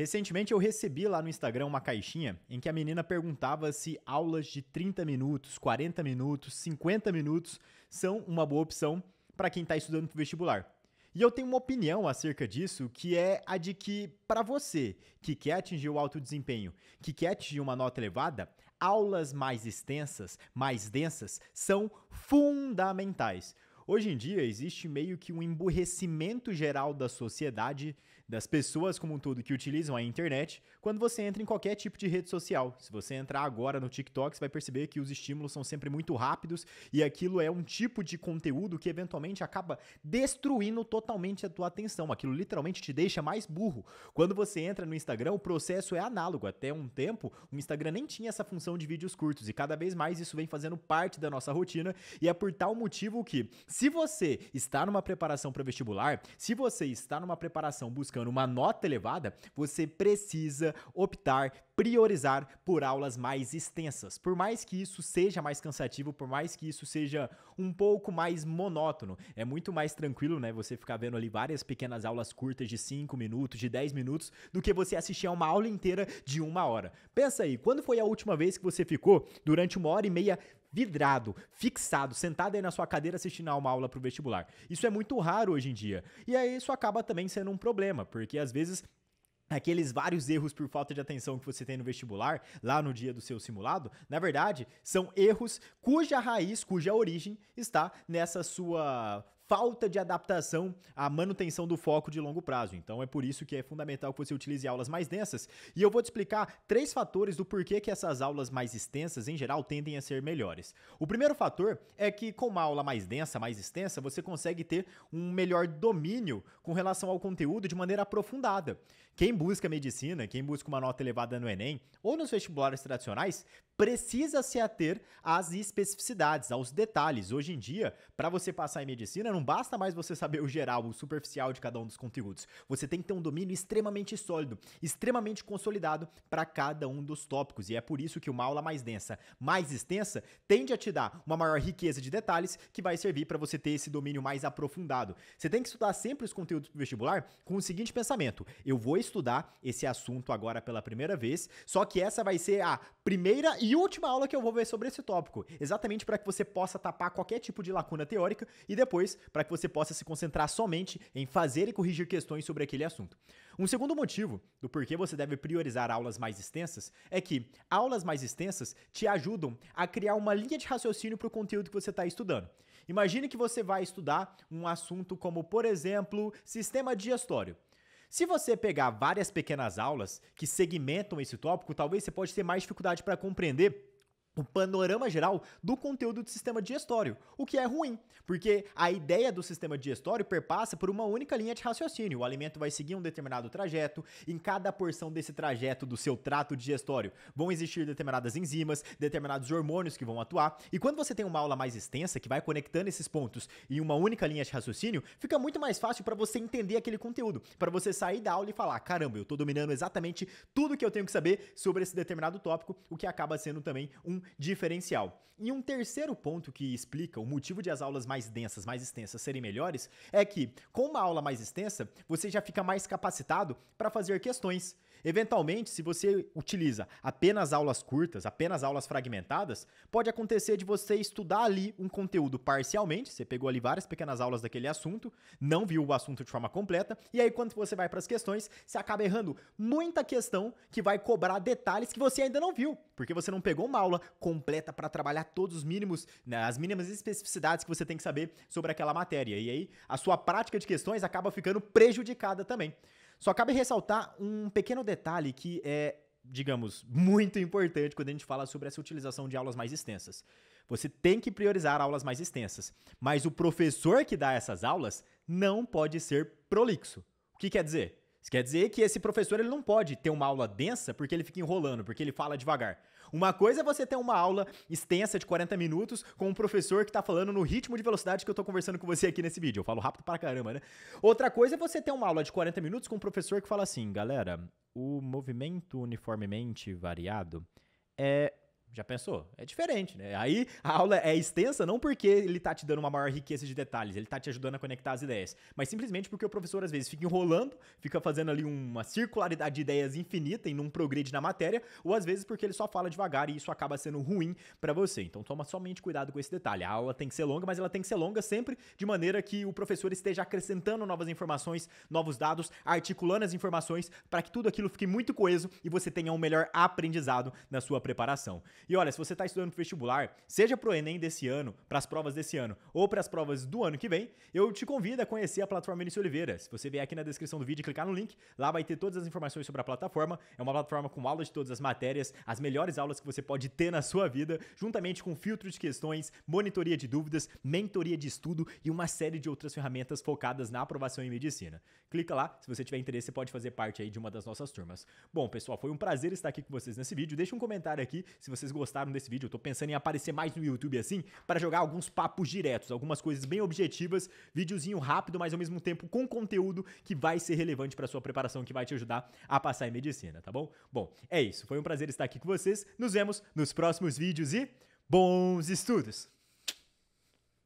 Recentemente eu recebi lá no Instagram uma caixinha em que a menina perguntava se aulas de 30 minutos, 40 minutos, 50 minutos são uma boa opção para quem está estudando para vestibular. E eu tenho uma opinião acerca disso, que é a de que, para você que quer atingir o alto desempenho, que quer atingir uma nota elevada, aulas mais extensas, mais densas, são fundamentais. Hoje em dia existe meio que um emburrecimento geral da sociedade das pessoas como um todo que utilizam a internet quando você entra em qualquer tipo de rede social. Se você entrar agora no TikTok, você vai perceber que os estímulos são sempre muito rápidos e aquilo é um tipo de conteúdo que eventualmente acaba destruindo totalmente a tua atenção. Aquilo literalmente te deixa mais burro. Quando você entra no Instagram, o processo é análogo. Até um tempo, o Instagram nem tinha essa função de vídeos curtos e cada vez mais isso vem fazendo parte da nossa rotina e é por tal motivo que, se você está numa preparação para vestibular, se você está numa preparação buscando buscando então, uma nota elevada, você precisa optar, priorizar por aulas mais extensas. Por mais que isso seja mais cansativo, por mais que isso seja um pouco mais monótono, é muito mais tranquilo, né? Você ficar vendo ali várias pequenas aulas curtas de 5 minutos, de 10 minutos, do que você assistir a uma aula inteira de uma hora. Pensa aí, quando foi a última vez que você ficou durante uma hora e meia vidrado, fixado, sentado aí na sua cadeira assistindo a uma aula para o vestibular. Isso é muito raro hoje em dia. E aí isso acaba também sendo um problema, porque às vezes aqueles vários erros por falta de atenção que você tem no vestibular, lá no dia do seu simulado, na verdade, são erros cuja raiz, cuja origem está nessa sua falta de adaptação à manutenção do foco de longo prazo. Então é por isso que é fundamental que você utilize aulas mais densas. E eu vou te explicar três fatores do porquê que essas aulas mais extensas, em geral, tendem a ser melhores. O primeiro fator é que com uma aula mais densa, mais extensa, você consegue ter um melhor domínio com relação ao conteúdo de maneira aprofundada. Quem busca medicina, quem busca uma nota elevada no Enem ou nos vestibulares tradicionais, precisa se ater às especificidades, aos detalhes. Hoje em dia, para você passar em medicina, não não basta mais você saber o geral, o superficial de cada um dos conteúdos. Você tem que ter um domínio extremamente sólido, extremamente consolidado para cada um dos tópicos. E é por isso que uma aula mais densa, mais extensa, tende a te dar uma maior riqueza de detalhes que vai servir para você ter esse domínio mais aprofundado. Você tem que estudar sempre os conteúdos do vestibular com o seguinte pensamento: eu vou estudar esse assunto agora pela primeira vez, só que essa vai ser a primeira e última aula que eu vou ver sobre esse tópico, exatamente para que você possa tapar qualquer tipo de lacuna teórica e depois para que você possa se concentrar somente em fazer e corrigir questões sobre aquele assunto. Um segundo motivo do porquê você deve priorizar aulas mais extensas é que aulas mais extensas te ajudam a criar uma linha de raciocínio para o conteúdo que você está estudando. Imagine que você vai estudar um assunto como, por exemplo, sistema digestório. Se você pegar várias pequenas aulas que segmentam esse tópico, talvez você pode ter mais dificuldade para compreender o panorama geral do conteúdo do sistema digestório, o que é ruim, porque a ideia do sistema digestório perpassa por uma única linha de raciocínio. O alimento vai seguir um determinado trajeto, em cada porção desse trajeto do seu trato digestório vão existir determinadas enzimas, determinados hormônios que vão atuar, e quando você tem uma aula mais extensa que vai conectando esses pontos em uma única linha de raciocínio, fica muito mais fácil para você entender aquele conteúdo, para você sair da aula e falar: "Caramba, eu estou dominando exatamente tudo que eu tenho que saber sobre esse determinado tópico", o que acaba sendo também um diferencial. E um terceiro ponto que explica o motivo de as aulas mais densas, mais extensas serem melhores, é que com uma aula mais extensa, você já fica mais capacitado para fazer questões. Eventualmente, se você utiliza apenas aulas curtas, apenas aulas fragmentadas, pode acontecer de você estudar ali um conteúdo parcialmente, você pegou ali várias pequenas aulas daquele assunto, não viu o assunto de forma completa, e aí quando você vai para as questões, você acaba errando muita questão que vai cobrar detalhes que você ainda não viu, porque você não pegou uma aula completa para trabalhar todos os mínimos, né, as mínimas especificidades que você tem que saber sobre aquela matéria. E aí a sua prática de questões acaba ficando prejudicada também. Só cabe ressaltar um pequeno detalhe que é, digamos, muito importante quando a gente fala sobre essa utilização de aulas mais extensas. Você tem que priorizar aulas mais extensas, mas o professor que dá essas aulas não pode ser prolixo. O que quer dizer? Isso quer dizer que esse professor ele não pode ter uma aula densa porque ele fica enrolando, porque ele fala devagar. Uma coisa é você ter uma aula extensa de 40 minutos com um professor que tá falando no ritmo de velocidade que eu tô conversando com você aqui nesse vídeo. Eu falo rápido pra caramba, né? Outra coisa é você ter uma aula de 40 minutos com um professor que fala assim, galera, o movimento uniformemente variado é já pensou? É diferente, né? Aí a aula é extensa não porque ele tá te dando uma maior riqueza de detalhes, ele tá te ajudando a conectar as ideias, mas simplesmente porque o professor às vezes fica enrolando, fica fazendo ali uma circularidade de ideias infinita e não progride na matéria, ou às vezes porque ele só fala devagar e isso acaba sendo ruim para você. Então toma somente cuidado com esse detalhe. A aula tem que ser longa, mas ela tem que ser longa sempre de maneira que o professor esteja acrescentando novas informações, novos dados, articulando as informações para que tudo aquilo fique muito coeso e você tenha um melhor aprendizado na sua preparação. E olha, se você está estudando para vestibular, seja para o Enem desse ano, para as provas desse ano ou para as provas do ano que vem, eu te convido a conhecer a plataforma Início Oliveira. Se você vier aqui na descrição do vídeo e clicar no link, lá vai ter todas as informações sobre a plataforma. É uma plataforma com aulas de todas as matérias, as melhores aulas que você pode ter na sua vida, juntamente com filtro de questões, monitoria de dúvidas, mentoria de estudo e uma série de outras ferramentas focadas na aprovação em medicina. Clica lá, se você tiver interesse, você pode fazer parte aí de uma das nossas turmas. Bom, pessoal, foi um prazer estar aqui com vocês nesse vídeo. Deixa um comentário aqui se vocês vocês gostaram desse vídeo. Eu tô pensando em aparecer mais no YouTube assim, para jogar alguns papos diretos, algumas coisas bem objetivas, videozinho rápido, mas ao mesmo tempo com conteúdo que vai ser relevante para sua preparação, que vai te ajudar a passar em medicina, tá bom? Bom, é isso. Foi um prazer estar aqui com vocês. Nos vemos nos próximos vídeos e bons estudos!